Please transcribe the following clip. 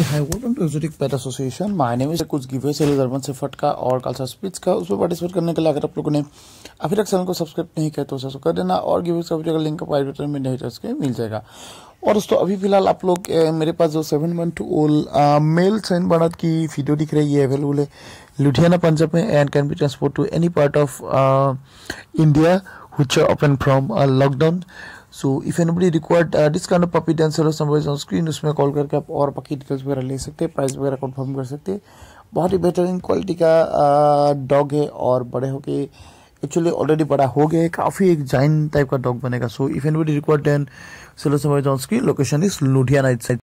high to music pet association my name is कुछ गिवे से अर्बन से फट का और कालसा स्पीच का उसमें पार्टिसिपेट करने के लिए अगर आप लोगों ने अभी तक चैनल को सब्सक्राइब नहीं किया तो उसे कर देना और गिवे का वीडियो का लिंक प्राइवेट बटन में नहीं के मिल जाएगा और दोस्तों अभी फिलहाल आप लोग मेरे पास जो सेवन वन टू ओल मेल सेवन भारत की वीडियो दिख रही है अवेलेबल है लुधियाना पंजाब में and can be transport to any part of India which open from lockdown so if buddy required discount of puppy dance on screen उसमें कॉल करके आप और बाकी डिटेल्स वगैरह ले सकते हैं प्राइस वगैरह कन्फर्म कर सकते हैं बहुत ही बेहतरीन क्वालिटी का डॉग है और बड़े होके एक्चुअली ऑलरेडी बड़ा हो गया है काफ़ी एक जाइन टाइप का डॉग बनेगा so if buddy required then सेलो समय on screen location is Ludhiana it side